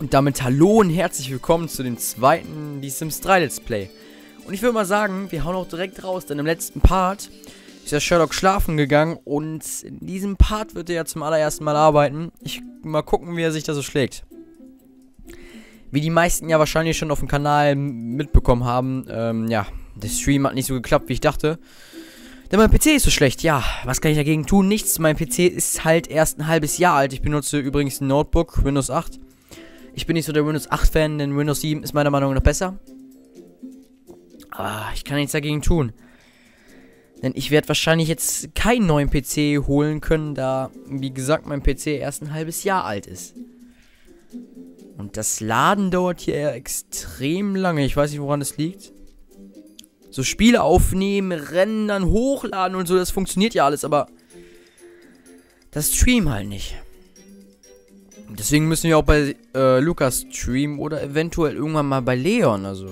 Und damit hallo und herzlich willkommen zu dem zweiten Die Sims 3 Let's Play. Und ich würde mal sagen, wir hauen auch direkt raus, denn im letzten Part ist ja Sherlock schlafen gegangen und in diesem Part wird er ja zum allerersten Mal arbeiten. Ich mal gucken, wie er sich da so schlägt. Wie die meisten ja wahrscheinlich schon auf dem Kanal mitbekommen haben, ähm, ja, der Stream hat nicht so geklappt, wie ich dachte. Denn mein PC ist so schlecht. Ja, was kann ich dagegen tun? Nichts. Mein PC ist halt erst ein halbes Jahr alt. Ich benutze übrigens ein Notebook, Windows 8. Ich bin nicht so der Windows 8-Fan, denn Windows 7 ist meiner Meinung nach besser. Aber ah, ich kann nichts dagegen tun. Denn ich werde wahrscheinlich jetzt keinen neuen PC holen können, da, wie gesagt, mein PC erst ein halbes Jahr alt ist. Und das Laden dauert hier extrem lange. Ich weiß nicht, woran das liegt. So Spiele aufnehmen, rendern, hochladen und so, das funktioniert ja alles, aber das Stream halt nicht. Deswegen müssen wir auch bei äh, Lukas streamen oder eventuell irgendwann mal bei Leon. Also.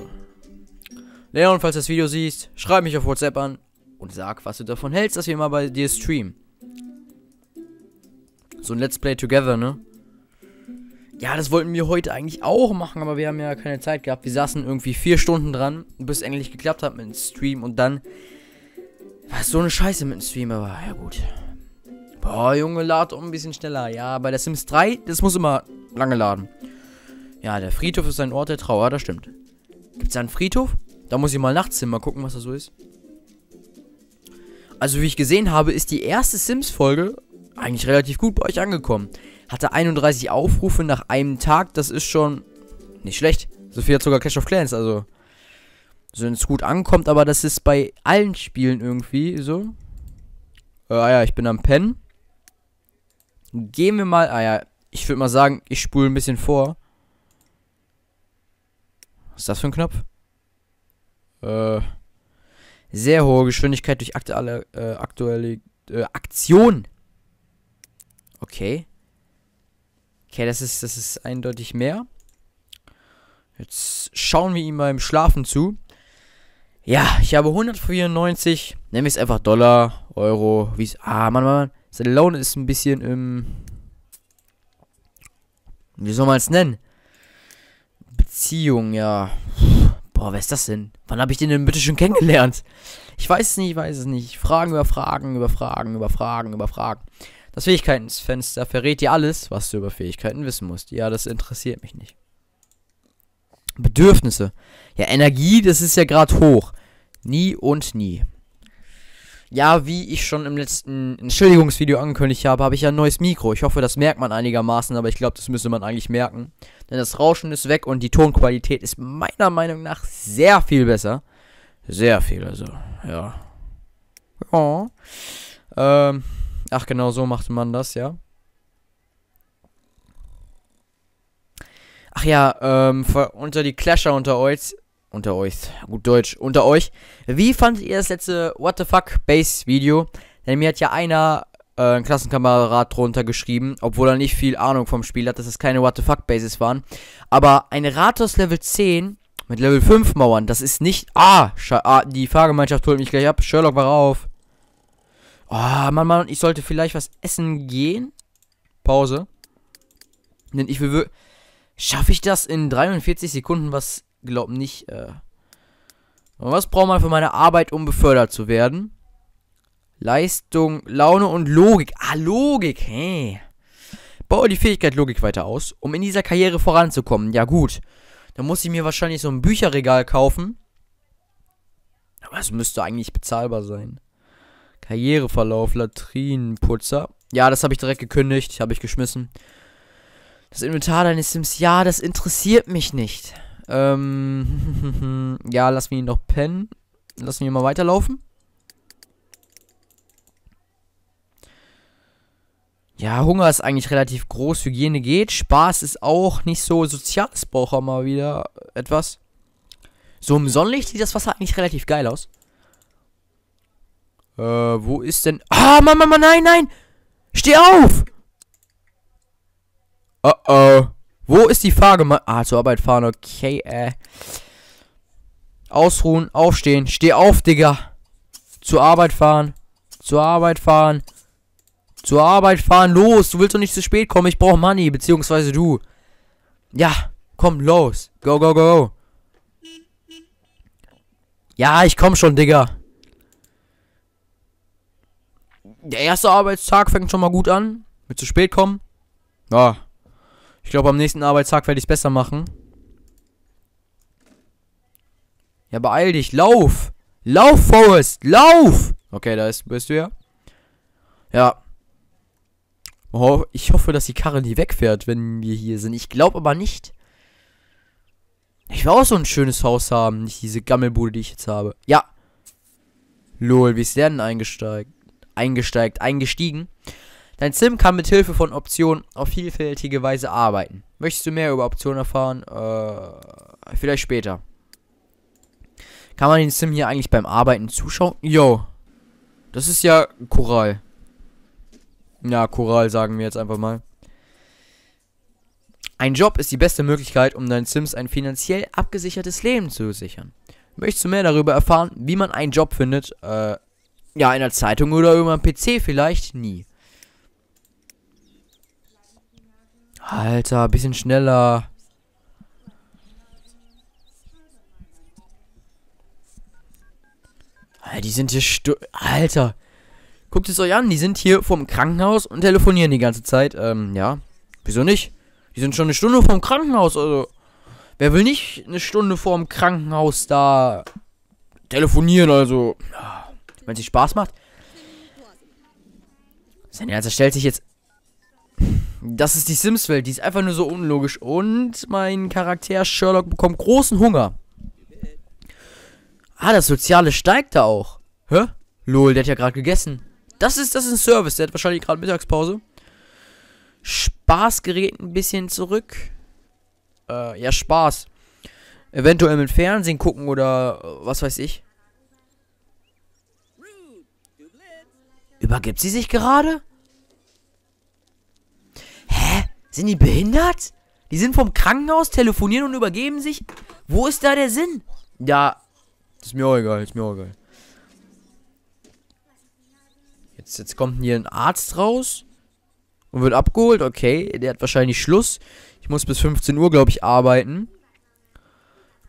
Leon, falls du das Video siehst, schreib mich auf WhatsApp an und sag, was du davon hältst, dass wir mal bei dir streamen. So ein Let's Play Together, ne? Ja, das wollten wir heute eigentlich auch machen, aber wir haben ja keine Zeit gehabt. Wir saßen irgendwie vier Stunden dran, bis es endlich geklappt hat mit dem Stream und dann war es so eine Scheiße mit dem Stream, aber ja gut. Boah, Junge, lad um ein bisschen schneller. Ja, bei der Sims 3, das muss immer lange laden. Ja, der Friedhof ist ein Ort der Trauer, das stimmt. Gibt es da einen Friedhof? Da muss ich mal nachts hin, mal gucken, was da so ist. Also, wie ich gesehen habe, ist die erste Sims-Folge eigentlich relativ gut bei euch angekommen. Hatte 31 Aufrufe nach einem Tag, das ist schon nicht schlecht. So viel hat sogar Clash of Clans, also. So, wenn es gut ankommt, aber das ist bei allen Spielen irgendwie so. Äh, ah ja, ich bin am Pennen. Gehen wir mal. Ah ja, ich würde mal sagen, ich spule ein bisschen vor. Was ist das für ein Knopf? Äh. Sehr hohe Geschwindigkeit durch aktuelle, äh, aktuelle äh, Aktion. Okay. Okay, das ist, das ist eindeutig mehr. Jetzt schauen wir ihm mal im Schlafen zu. Ja, ich habe 194, nenne ich es einfach Dollar, Euro, wie es. Ah, Mann, Mann, Mann. Stallone ist ein bisschen im. Wie soll man es nennen? Beziehung, ja. Boah, wer ist das denn? Wann habe ich den denn bitte schon kennengelernt? Ich weiß es nicht, ich weiß es nicht. Fragen über Fragen, über Fragen, über Fragen, über Fragen. Das Fähigkeitenfenster verrät dir alles, was du über Fähigkeiten wissen musst. Ja, das interessiert mich nicht. Bedürfnisse. Ja, Energie, das ist ja gerade hoch. Nie und nie. Ja, wie ich schon im letzten Entschuldigungsvideo angekündigt habe, habe ich ja ein neues Mikro. Ich hoffe, das merkt man einigermaßen, aber ich glaube, das müsste man eigentlich merken. Denn das Rauschen ist weg und die Tonqualität ist meiner Meinung nach sehr viel besser. Sehr viel, also, ja. Ja. Ähm, ach, genau so machte man das, ja. Ach ja, ähm, unter die Clasher unter euch, unter euch, gut Deutsch, unter euch. Wie fandet ihr das letzte What the fuck Base Video? Denn mir hat ja einer, äh, ein Klassenkamerad drunter geschrieben, obwohl er nicht viel Ahnung vom Spiel hat, dass es keine What the fuck Bases waren. Aber ein Rathaus Level 10 mit Level 5 Mauern, das ist nicht. Ah, ah die Fahrgemeinschaft holt mich gleich ab. Sherlock, war auf. Ah, oh, Mann, Mann, ich sollte vielleicht was essen gehen. Pause. Denn ich will. Schaffe ich das in 43 Sekunden was glaube nicht. Äh was braucht man für meine Arbeit, um befördert zu werden? Leistung, Laune und Logik. Ah, Logik, hey. Baue die Fähigkeit Logik weiter aus, um in dieser Karriere voranzukommen. Ja, gut. Dann muss ich mir wahrscheinlich so ein Bücherregal kaufen. Aber es müsste eigentlich bezahlbar sein. Karriereverlauf, Latrinenputzer. Ja, das habe ich direkt gekündigt, habe ich geschmissen. Das Inventar deines Sims, ja, das interessiert mich nicht. Ähm, ja, lass mich ihn noch pennen. Lass mich mal weiterlaufen. Ja, Hunger ist eigentlich relativ groß, Hygiene geht. Spaß ist auch nicht so. Soziales braucht er mal wieder etwas. So im Sonnenlicht sieht das Wasser eigentlich relativ geil aus. Äh, wo ist denn... Ah, Mann, Mann, Mann, nein, nein! Steh auf! Oh, oh. Wo ist die Fahrgemeinschaft? Ah, zur Arbeit fahren, okay, äh. Ausruhen, aufstehen. Steh auf, Digga. Zur Arbeit fahren. Zur Arbeit fahren. Zur Arbeit fahren. Los, du willst doch nicht zu spät kommen. Ich brauche Money, beziehungsweise du. Ja, komm, los. Go, go, go. Ja, ich komm schon, Digga. Der erste Arbeitstag fängt schon mal gut an. Mit zu spät kommen. Ja, ich glaube, am nächsten Arbeitstag werde ich es besser machen. Ja, beeil dich. Lauf. Lauf, Forrest. Lauf. Okay, da ist, bist du ja. Ja. Oh, ich hoffe, dass die Karre nie wegfährt, wenn wir hier sind. Ich glaube aber nicht. Ich will auch so ein schönes Haus haben. Nicht diese Gammelbude, die ich jetzt habe. Ja. Lol, wie ist der denn eingesteigt? Eingesteigt, eingestiegen. Dein Sim kann mit Hilfe von Optionen auf vielfältige Weise arbeiten. Möchtest du mehr über Optionen erfahren? Äh, vielleicht später. Kann man den Sim hier eigentlich beim Arbeiten zuschauen? Yo. Das ist ja Choral. Ja, Choral sagen wir jetzt einfach mal. Ein Job ist die beste Möglichkeit, um deinen Sims ein finanziell abgesichertes Leben zu sichern. Möchtest du mehr darüber erfahren, wie man einen Job findet? Äh, ja, in der Zeitung oder über einen PC vielleicht? Nie. Alter, bisschen schneller. Alter, die sind hier stu Alter. Guckt es euch an, die sind hier vom Krankenhaus und telefonieren die ganze Zeit. Ähm, ja. Wieso nicht? Die sind schon eine Stunde vorm Krankenhaus, also. Wer will nicht eine Stunde vorm Krankenhaus da telefonieren, also. Wenn es Spaß macht. Sein Ernst, er stellt sich jetzt das ist die Sims-Welt, die ist einfach nur so unlogisch. Und mein Charakter Sherlock bekommt großen Hunger. Ah, das Soziale steigt da auch. Hä? Lol, der hat ja gerade gegessen. Das ist, das ist ein Service, der hat wahrscheinlich gerade Mittagspause. Spaß gerät ein bisschen zurück. Äh, ja, Spaß. Eventuell mit Fernsehen gucken oder äh, was weiß ich. Übergibt sie sich gerade? Sind die behindert? Die sind vom Krankenhaus, telefonieren und übergeben sich. Wo ist da der Sinn? Ja, ist mir auch egal, ist mir auch egal. Jetzt, jetzt kommt hier ein Arzt raus und wird abgeholt. Okay, der hat wahrscheinlich Schluss. Ich muss bis 15 Uhr, glaube ich, arbeiten.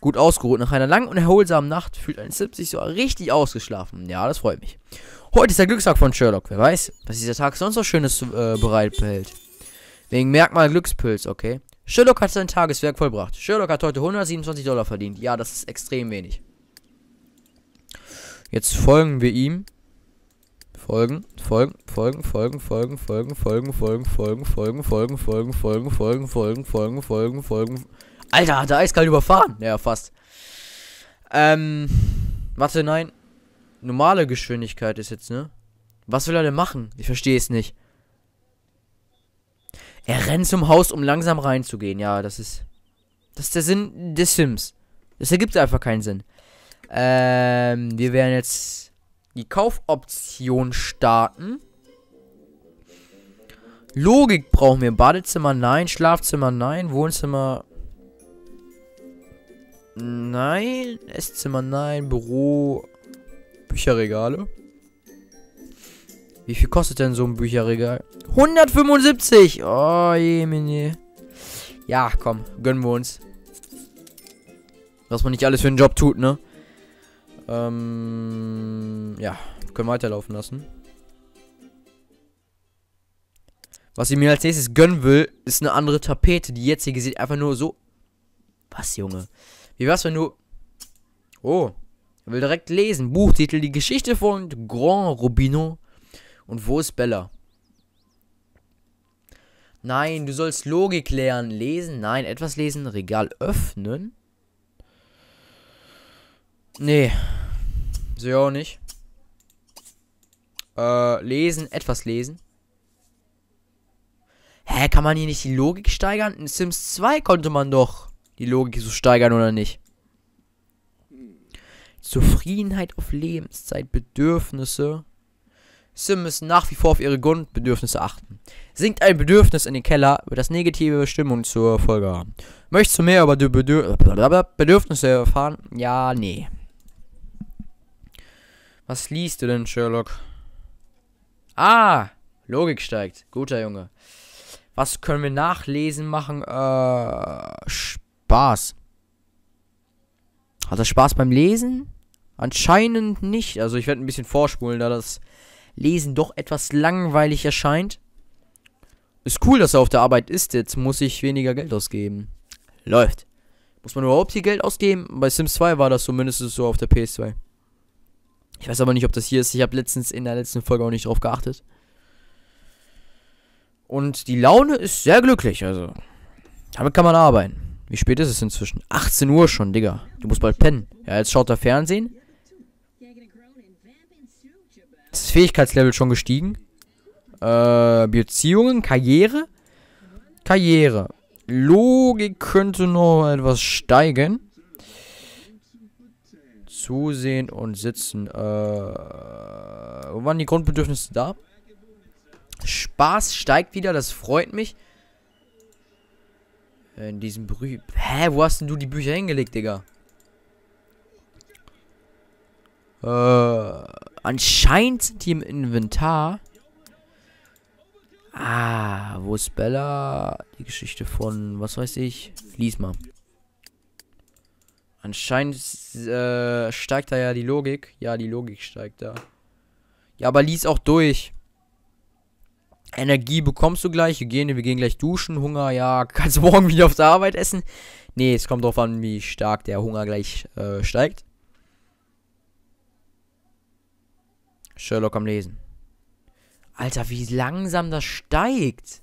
Gut ausgeruht. Nach einer langen und erholsamen Nacht fühlt ein Sip sich so richtig ausgeschlafen. Ja, das freut mich. Heute ist der Glückstag von Sherlock. Wer weiß, was dieser Tag sonst noch Schönes äh, bereithält. Wegen Merkmal Glückspilz, okay. Sherlock hat sein Tageswerk vollbracht. Sherlock hat heute 127 Dollar verdient. Ja, das ist extrem wenig. Jetzt folgen wir ihm. Folgen, folgen, folgen, folgen, folgen, folgen, folgen, folgen, folgen, folgen, folgen, folgen, folgen, folgen, folgen, folgen, folgen, folgen. Alter, hat er eiskalt überfahren? Ja, fast. Ähm, warte, nein. Normale Geschwindigkeit ist jetzt, ne? Was will er denn machen? Ich verstehe es nicht. Er rennt zum Haus, um langsam reinzugehen. Ja, das ist. Das ist der Sinn des Sims. Das ergibt einfach keinen Sinn. Ähm, wir werden jetzt die Kaufoption starten. Logik brauchen wir. Badezimmer nein, Schlafzimmer nein, Wohnzimmer nein, Esszimmer nein, Büro, Bücherregale. Wie viel kostet denn so ein Bücherregal? 175! Oh, je, mini. Ja, komm, gönnen wir uns. Was man nicht alles für einen Job tut, ne? Ähm, ja, können weiterlaufen lassen. Was ich mir als nächstes gönnen will, ist eine andere Tapete. Die jetzige sieht einfach nur so... Was, Junge? Wie war's, wenn du... Oh, will direkt lesen. Buchtitel, die Geschichte von Grand Robinot und wo ist Bella? Nein, du sollst Logik lernen. Lesen? Nein, etwas lesen. Regal öffnen? Nee. Sehe auch nicht. Äh, lesen, etwas lesen. Hä, kann man hier nicht die Logik steigern? In Sims 2 konnte man doch die Logik so steigern, oder nicht? Zufriedenheit auf Lebenszeit, Bedürfnisse. Sim müssen nach wie vor auf ihre Grundbedürfnisse achten. Sinkt ein Bedürfnis in den Keller, wird das negative Stimmung zur Folge haben. Möchtest du mehr über die Bedürf Bedürfnisse erfahren? Ja, nee. Was liest du denn, Sherlock? Ah, Logik steigt. Guter Junge. Was können wir nachlesen machen? Äh, Spaß. Hat er Spaß beim Lesen? Anscheinend nicht. Also ich werde ein bisschen vorspulen, da das Lesen doch etwas langweilig erscheint. Ist cool, dass er auf der Arbeit ist. Jetzt muss ich weniger Geld ausgeben. Läuft. Muss man überhaupt hier Geld ausgeben? Bei Sims 2 war das so so auf der PS2. Ich weiß aber nicht, ob das hier ist. Ich habe letztens in der letzten Folge auch nicht drauf geachtet. Und die Laune ist sehr glücklich, also. Damit kann man arbeiten. Wie spät ist es inzwischen? 18 Uhr schon, Digga. Du musst bald pennen. Ja, jetzt schaut er Fernsehen das Fähigkeitslevel schon gestiegen. Äh, Beziehungen, Karriere. Karriere. Logik könnte noch etwas steigen. Zusehen und sitzen. Äh, wo waren die Grundbedürfnisse da? Spaß steigt wieder, das freut mich. In diesem Brü... Hä, wo hast denn du die Bücher hingelegt, Digga? Äh... Anscheinend sind die im Inventar. Ah, wo ist Bella? Die Geschichte von, was weiß ich? Lies mal. Anscheinend äh, steigt da ja die Logik. Ja, die Logik steigt da. Ja, aber lies auch durch. Energie bekommst du gleich, Hygiene, wir gehen gleich duschen, Hunger, ja, kannst du morgen wieder auf der Arbeit essen. Nee, es kommt drauf an, wie stark der Hunger gleich äh, steigt. Sherlock am Lesen. Alter, wie langsam das steigt.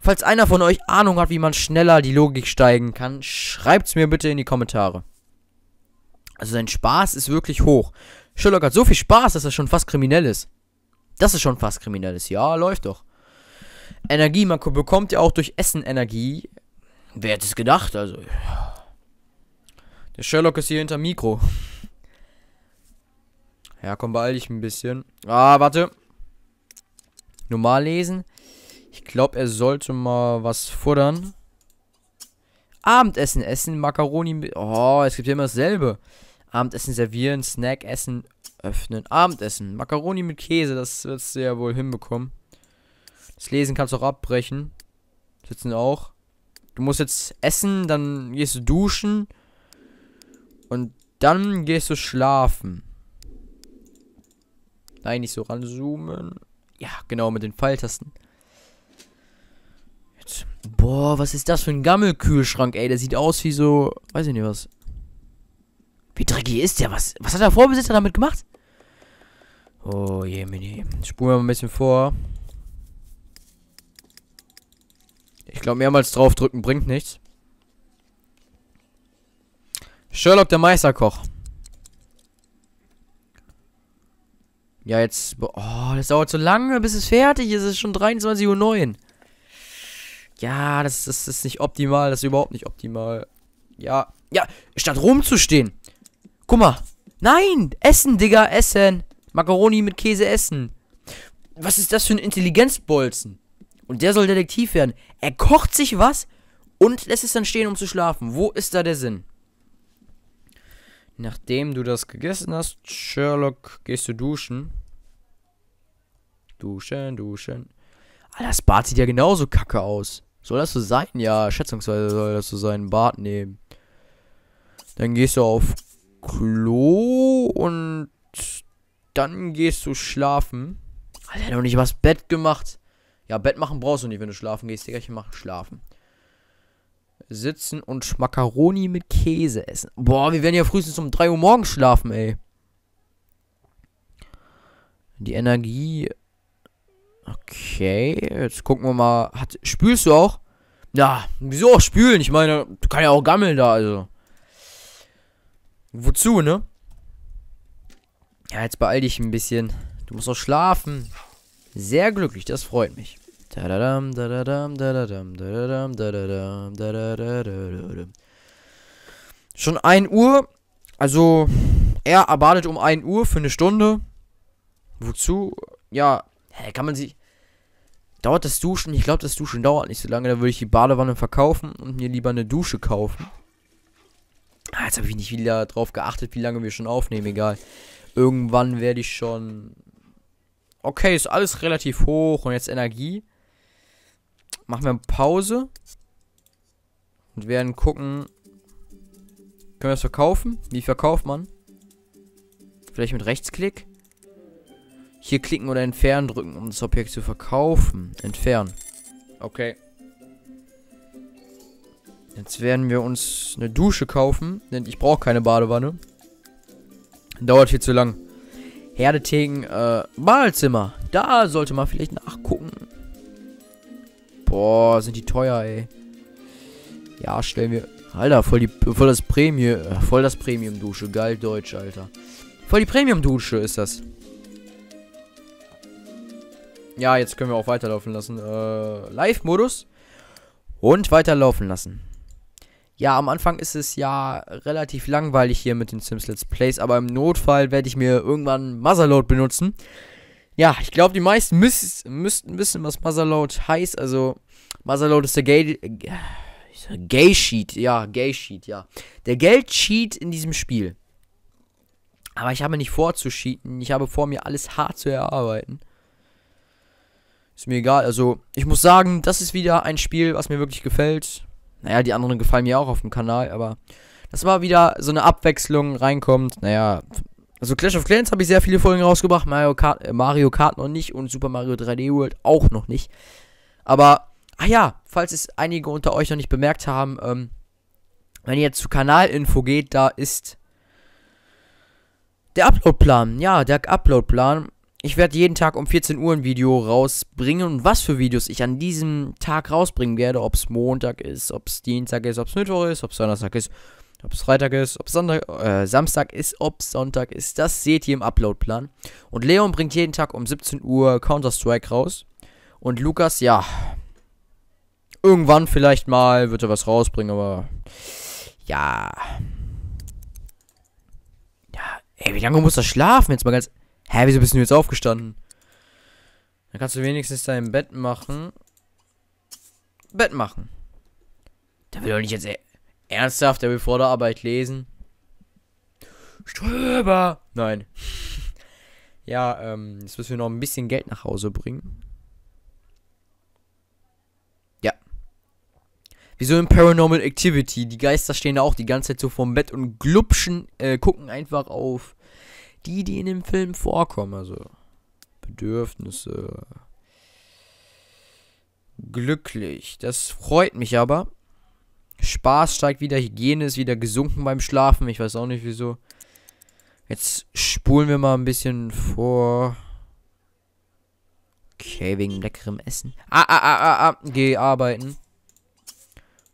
Falls einer von euch Ahnung hat, wie man schneller die Logik steigen kann, schreibt's mir bitte in die Kommentare. Also sein Spaß ist wirklich hoch. Sherlock hat so viel Spaß, dass er schon fast kriminell ist. Das ist schon fast kriminell ist. Ja, läuft doch. Energie, man bekommt ja auch durch Essen Energie. Wer hätte es gedacht? Also. Der Sherlock ist hier hinter Mikro. Ja, komm, beeil dich ein bisschen. Ah, warte. Normal lesen. Ich glaube, er sollte mal was futtern. Abendessen essen, Makaroni. Oh, es gibt ja immer dasselbe. Abendessen servieren, Snack essen, öffnen. Abendessen, Makaroni mit Käse, das wird du ja wohl hinbekommen. Das Lesen kannst du auch abbrechen. Sitzen auch. Du musst jetzt essen, dann gehst du duschen. Und dann gehst du schlafen. Nein, nicht so ranzoomen. Ja, genau, mit den Pfeiltasten. Jetzt. Boah, was ist das für ein Gammelkühlschrank, ey? Der sieht aus wie so. Weiß ich nicht was. Wie dreckig ist der? Was, was hat der Vorbesitzer damit gemacht? Oh je, Mini. Spulen wir mal ein bisschen vor. Ich glaube, mehrmals draufdrücken bringt nichts. Sherlock der Meisterkoch. Ja, jetzt. Oh, das dauert so lange, bis es fertig ist. Es ist schon 23.09 Uhr. Ja, das, das, ist nicht optimal. Das ist überhaupt nicht optimal. Ja. Ja, statt rumzustehen. Guck mal. Nein! Essen, Digga, essen. Macaroni mit Käse essen. Was ist das für ein Intelligenzbolzen? Und der soll Detektiv werden. Er kocht sich was und lässt es dann stehen, um zu schlafen. Wo ist da der Sinn? Nachdem du das gegessen hast, Sherlock, gehst du duschen. Duschen, duschen. Alter, das Bad sieht ja genauso kacke aus. Soll das so sein? Ja, schätzungsweise soll das so sein. Bad nehmen. Dann gehst du auf Klo und dann gehst du schlafen. Alter, noch nicht was Bett gemacht. Ja, Bett machen brauchst du nicht, wenn du schlafen gehst, Digga. Ich mache schlafen sitzen und Schmackaroni mit Käse essen. Boah, wir werden ja frühestens um 3 Uhr morgens schlafen, ey. Die Energie. Okay, jetzt gucken wir mal. Hat, spülst du auch? Ja, wieso auch spülen? Ich meine, du kannst ja auch gammeln da, also. Wozu, ne? Ja, jetzt beeil dich ein bisschen. Du musst auch schlafen. Sehr glücklich, das freut mich. Schon 1 Uhr. Also, er erwartet um 1 Uhr für eine Stunde. Wozu? Ja, kann man sich. Dauert das Duschen? Ich glaube, das Duschen dauert nicht so lange. Da würde ich die Badewanne verkaufen und mir lieber eine Dusche kaufen. Ah, jetzt habe ich nicht wieder drauf geachtet, wie lange wir schon aufnehmen. Egal. Irgendwann werde ich schon. Okay, ist alles relativ hoch und jetzt Energie machen wir eine Pause. Und werden gucken. Können wir das verkaufen? Wie verkauft man? Vielleicht mit Rechtsklick? Hier klicken oder entfernen drücken, um das Objekt zu verkaufen. Entfernen. Okay. Jetzt werden wir uns eine Dusche kaufen, denn ich brauche keine Badewanne. Dauert viel zu lang. Herdetheken, äh, Badezimmer. Da sollte man vielleicht nachgucken Boah, sind die teuer, ey. Ja, stellen wir... Alter, voll, die, voll das Premium... Äh, voll das Premium-Dusche. Geil Deutsch, Alter. Voll die Premium-Dusche ist das. Ja, jetzt können wir auch weiterlaufen lassen. Äh, Live-Modus. Und weiterlaufen lassen. Ja, am Anfang ist es ja relativ langweilig hier mit den Sims Let's Plays, aber im Notfall werde ich mir irgendwann Motherload benutzen ja, ich glaube, die meisten müssten wissen, was Motherload heißt. Also, Motherload ist der Gay. Äh, Gay Sheet, ja, Gay Sheet, ja. Der Geld Geldsheet in diesem Spiel. Aber ich habe nicht vor zu cheaten. Ich habe vor, mir alles hart zu erarbeiten. Ist mir egal. Also, ich muss sagen, das ist wieder ein Spiel, was mir wirklich gefällt. Naja, die anderen gefallen mir auch auf dem Kanal, aber dass mal wieder so eine Abwechslung reinkommt. Naja, also Clash of Clans habe ich sehr viele Folgen rausgebracht, Mario Kart, äh, Mario Kart noch nicht und Super Mario 3D World auch noch nicht. Aber, ah ja, falls es einige unter euch noch nicht bemerkt haben, ähm, wenn ihr jetzt zu Kanalinfo geht, da ist der Uploadplan. Ja, der Uploadplan. Ich werde jeden Tag um 14 Uhr ein Video rausbringen und was für Videos ich an diesem Tag rausbringen werde, ob es Montag ist, ob es Dienstag ist, ob es Mittwoch ist, ob es Donnerstag ist ob es Freitag ist, ob Sonntag, äh, Samstag ist, ob Sonntag ist, das seht ihr im Uploadplan. Und Leon bringt jeden Tag um 17 Uhr Counter-Strike raus. Und Lukas, ja. Irgendwann vielleicht mal wird er was rausbringen, aber. Ja. Ja. Ey, wie lange muss er schlafen? Jetzt mal ganz. Hä, wieso bist du jetzt aufgestanden? Dann kannst du wenigstens dein Bett machen. Bett machen. Da will doch nicht jetzt. ey. Ernsthaft, der will vor der Arbeit lesen? Ströber! Nein. ja, ähm, jetzt müssen wir noch ein bisschen Geld nach Hause bringen. Ja. Wieso in Paranormal Activity? Die Geister stehen da auch die ganze Zeit so vorm Bett und glupschen, äh, gucken einfach auf die, die in dem Film vorkommen. Also Bedürfnisse. Glücklich. Das freut mich aber. Spaß steigt wieder, Hygiene ist wieder gesunken beim Schlafen. Ich weiß auch nicht wieso. Jetzt spulen wir mal ein bisschen vor. Okay, wegen leckerem Essen. Ah, ah, ah, ah, ah. Geh arbeiten.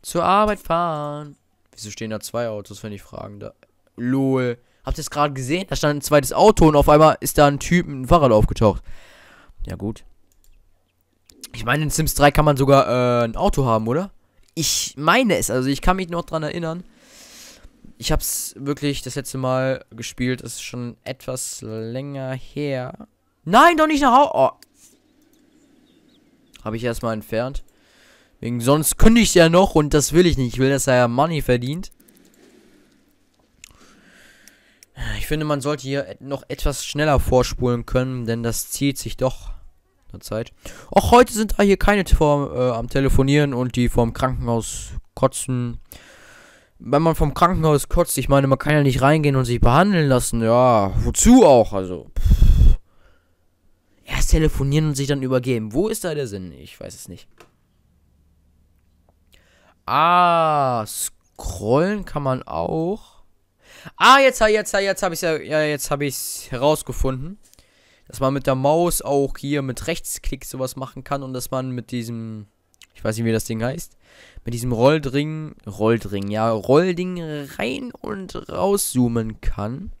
Zur Arbeit fahren. Wieso stehen da zwei Autos, wenn ich fragen da? Lol. Habt ihr es gerade gesehen? Da stand ein zweites Auto und auf einmal ist da ein Typ mit einem Fahrrad aufgetaucht. Ja, gut. Ich meine, in Sims 3 kann man sogar äh, ein Auto haben, oder? ich meine es, also ich kann mich noch dran erinnern. Ich habe es wirklich das letzte Mal gespielt, das ist schon etwas länger her. Nein, doch nicht nach Hause. Oh. Habe ich erstmal entfernt. Wegen sonst kündigt er noch und das will ich nicht. Ich will, dass er ja Money verdient. Ich finde, man sollte hier noch etwas schneller vorspulen können, denn das zieht sich doch einer Zeit. Auch heute sind da hier keine vor, äh, am Telefonieren und die vom Krankenhaus kotzen. Wenn man vom Krankenhaus kotzt, ich meine, man kann ja nicht reingehen und sich behandeln lassen. Ja, wozu auch? Also. Pff. Erst telefonieren und sich dann übergeben. Wo ist da der Sinn? Ich weiß es nicht. Ah, scrollen kann man auch. Ah, jetzt, jetzt, jetzt habe ich ja, jetzt herausgefunden dass man mit der Maus auch hier mit Rechtsklick sowas machen kann und dass man mit diesem, ich weiß nicht, wie das Ding heißt, mit diesem Rolldring, Rolldring, ja, Rollding rein und rauszoomen kann.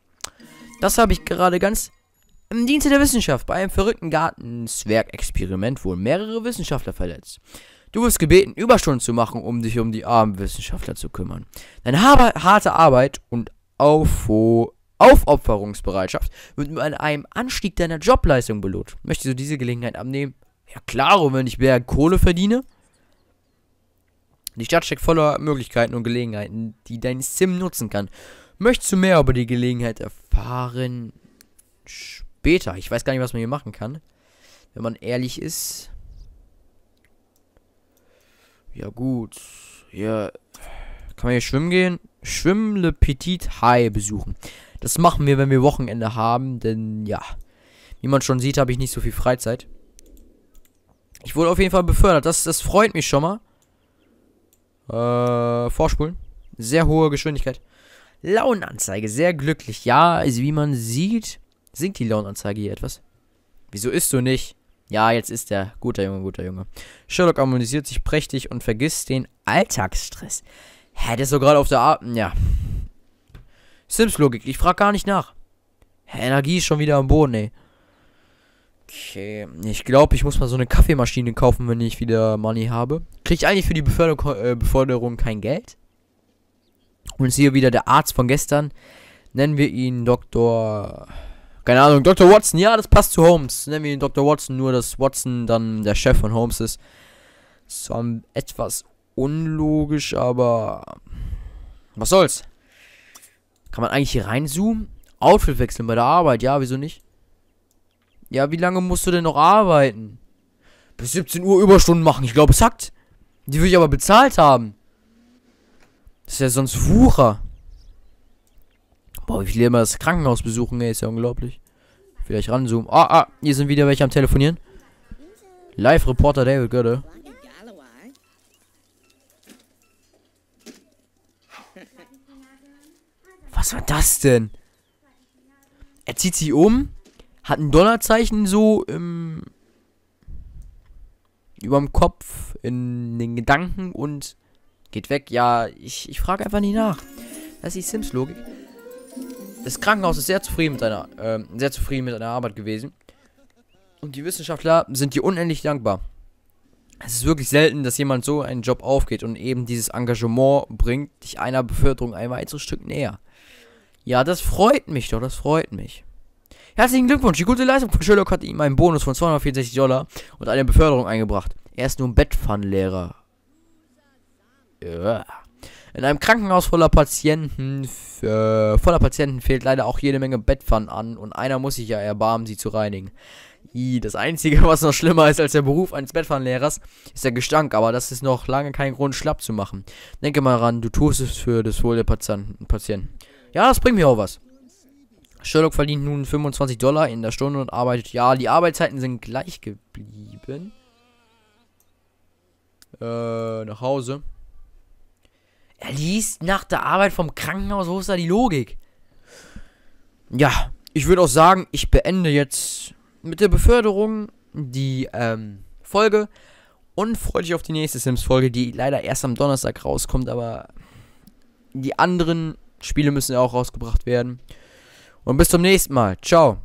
Das habe ich gerade ganz im Dienste der Wissenschaft bei einem verrückten Gartenzwergexperiment wurden mehrere Wissenschaftler verletzt. Du wirst gebeten, Überstunden zu machen, um dich um die armen Wissenschaftler zu kümmern. Deine harte Arbeit und Aufruhr. Aufopferungsbereitschaft wird mit einem Anstieg deiner Jobleistung belohnt. Möchtest du diese Gelegenheit abnehmen? Ja, klar, wenn ich mehr Kohle verdiene. Die Stadt steckt voller Möglichkeiten und Gelegenheiten, die dein Sim nutzen kann. Möchtest du mehr über die Gelegenheit erfahren? Später. Ich weiß gar nicht, was man hier machen kann. Wenn man ehrlich ist. Ja, gut. Ja. Kann man hier schwimmen gehen? Schwimmen Le Petit High besuchen. Das machen wir, wenn wir Wochenende haben, denn ja, wie man schon sieht, habe ich nicht so viel Freizeit. Ich wurde auf jeden Fall befördert. Das, das freut mich schon mal. Äh, vorspulen. Sehr hohe Geschwindigkeit. Launenanzeige, sehr glücklich. Ja, also wie man sieht, sinkt die Launenanzeige hier etwas. Wieso isst du nicht? Ja, jetzt ist er. Guter Junge, guter Junge. Sherlock harmonisiert sich prächtig und vergisst den Alltagsstress. Hä, das ist so gerade auf der Art. Ja, Sims-Logik. Ich frag gar nicht nach. Energie ist schon wieder am Boden, ey. Okay, ich glaube, ich muss mal so eine Kaffeemaschine kaufen, wenn ich wieder Money habe. Krieg ich eigentlich für die Beförderung, äh, Beförderung kein Geld? Und hier wieder der Arzt von gestern. Nennen wir ihn Dr. Keine Ahnung, Dr. Watson. Ja, das passt zu Holmes. Nennen wir ihn Dr. Watson, nur dass Watson dann der Chef von Holmes ist. Zwar etwas unlogisch, aber was soll's. Kann man eigentlich hier reinzoomen? Outfit wechseln bei der Arbeit, ja, wieso nicht? Ja, wie lange musst du denn noch arbeiten? Bis 17 Uhr Überstunden machen, ich glaube, es hackt. Die würde ich aber bezahlt haben. Das ist ja sonst Wucher. Boah, wie viel immer das Krankenhaus besuchen, ey, ist ja unglaublich. Vielleicht ranzoomen. Ah, ah, hier sind wieder welche am Telefonieren. Live-Reporter David Götte. Was war das denn? Er zieht sich um, hat ein Dollarzeichen so im ähm, überm Kopf, in den Gedanken und geht weg. Ja, ich, ich frage einfach nie nach. Das ist die Sims Logik. Das Krankenhaus ist sehr zufrieden mit seiner, äh, sehr zufrieden mit seiner Arbeit gewesen. Und die Wissenschaftler sind dir unendlich dankbar. Es ist wirklich selten, dass jemand so einen Job aufgeht und eben dieses Engagement bringt dich einer Beförderung ein weiteres Stück näher. Ja, das freut mich doch, das freut mich. Herzlichen Glückwunsch, die gute Leistung von Sherlock hat ihm einen Bonus von 264 Dollar und eine Beförderung eingebracht. Er ist nun Bettpfannlehrer. Ja. In einem Krankenhaus voller Patienten, äh, voller Patienten pfehlt leider auch jede Menge Bettpfannen an und einer muss sich ja erbarmen, sie zu reinigen. I, das Einzige, was noch schlimmer ist als der Beruf eines Bettpfannlehrers, ist der Gestank, aber das ist noch lange kein Grund, schlapp zu machen. Denke mal ran, du tust es für das Wohl der Patienten. Ja, das bringt mir auch was. Sherlock verdient nun 25 Dollar in der Stunde und arbeitet. Ja, die Arbeitszeiten sind gleich geblieben. Äh, nach Hause. Er liest nach der Arbeit vom Krankenhaus. Wo ist da die Logik? Ja, ich würde auch sagen, ich beende jetzt mit der Beförderung die ähm, Folge und freue dich auf die nächste Sims-Folge, die leider erst am Donnerstag rauskommt, aber die anderen Spiele müssen ja auch rausgebracht werden. Und bis zum nächsten Mal. Ciao.